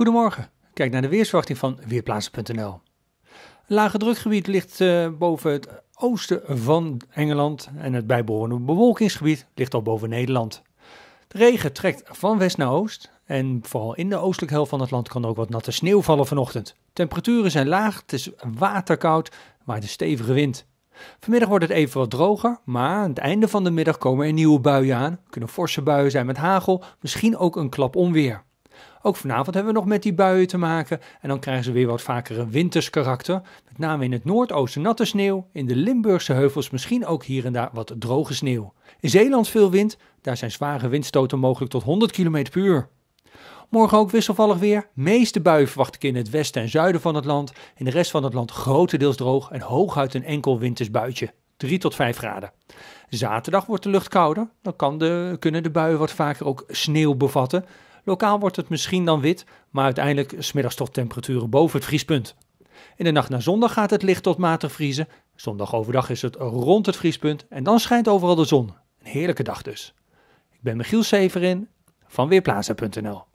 Goedemorgen. Kijk naar de weersverwachting van weerplaatsen.nl. Lage drukgebied ligt eh, boven het oosten van Engeland en het bijbehorende bewolkingsgebied ligt al boven Nederland. De regen trekt van west naar oost en vooral in de oostelijke helft van het land kan ook wat natte sneeuw vallen vanochtend. Temperaturen zijn laag, het is waterkoud, maar de stevige wind. Vanmiddag wordt het even wat droger, maar aan het einde van de middag komen er nieuwe buien aan. kunnen forse buien zijn met hagel, misschien ook een klap onweer. Ook vanavond hebben we nog met die buien te maken en dan krijgen ze weer wat vaker een winters karakter. Met name in het noordoosten natte sneeuw, in de Limburgse heuvels misschien ook hier en daar wat droge sneeuw. In Zeeland veel wind, daar zijn zware windstoten mogelijk tot 100 km per uur. Morgen ook wisselvallig weer. Meeste buien verwacht ik in het westen en zuiden van het land. In de rest van het land grotendeels droog en hooguit een enkel wintersbuitje, 3 tot 5 graden. Zaterdag wordt de lucht kouder. Dan kan de, kunnen de buien wat vaker ook sneeuw bevatten. Lokaal wordt het misschien dan wit, maar uiteindelijk smiddags toch temperaturen boven het vriespunt. In de nacht naar zondag gaat het licht tot matig vriezen. Zondag overdag is het rond het vriespunt en dan schijnt overal de zon. Een heerlijke dag dus. Ik ben Michiel Severin van Weerplaza.nl